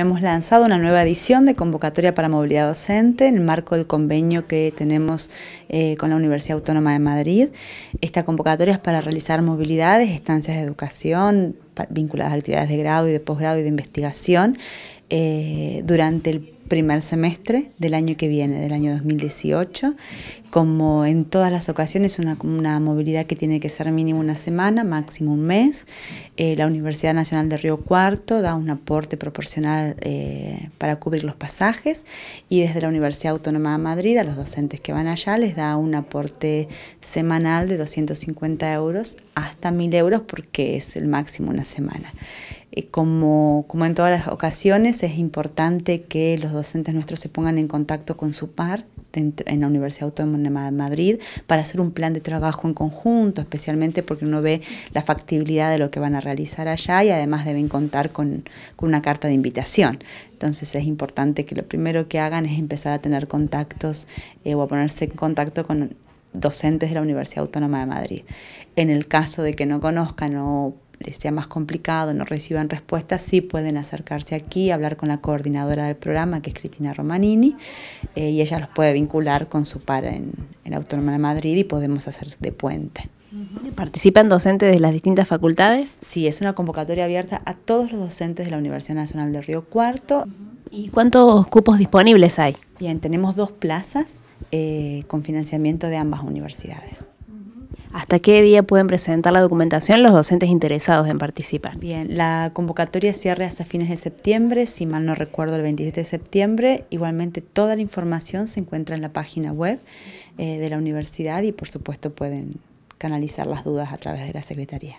Hemos lanzado una nueva edición de convocatoria para movilidad docente en el marco del convenio que tenemos eh, con la Universidad Autónoma de Madrid. Esta convocatoria es para realizar movilidades, estancias de educación vinculadas a actividades de grado y de posgrado y de investigación eh, durante el primer semestre del año que viene, del año 2018. Como en todas las ocasiones, una, una movilidad que tiene que ser mínimo una semana, máximo un mes. Eh, la Universidad Nacional de Río Cuarto da un aporte proporcional eh, para cubrir los pasajes y desde la Universidad Autónoma de Madrid a los docentes que van allá les da un aporte semanal de 250 euros hasta 1000 euros porque es el máximo una semana. Eh, como, como en todas las ocasiones, es importante que los docentes nuestros se pongan en contacto con su par en la Universidad Autónoma de Madrid para hacer un plan de trabajo en conjunto, especialmente porque uno ve la factibilidad de lo que van a realizar allá y además deben contar con, con una carta de invitación. Entonces es importante que lo primero que hagan es empezar a tener contactos eh, o a ponerse en contacto con docentes de la Universidad Autónoma de Madrid. En el caso de que no conozcan o les sea más complicado, no reciban respuestas, sí pueden acercarse aquí, hablar con la coordinadora del programa, que es Cristina Romanini, eh, y ella los puede vincular con su par en, en Autónoma de Madrid y podemos hacer de puente. ¿Participan docentes de las distintas facultades? Sí, es una convocatoria abierta a todos los docentes de la Universidad Nacional de Río Cuarto. ¿Y cuántos cupos disponibles hay? Bien, tenemos dos plazas eh, con financiamiento de ambas universidades. ¿Hasta qué día pueden presentar la documentación los docentes interesados en participar? Bien, la convocatoria cierra hasta fines de septiembre, si mal no recuerdo, el 27 de septiembre. Igualmente, toda la información se encuentra en la página web eh, de la universidad y, por supuesto, pueden canalizar las dudas a través de la Secretaría.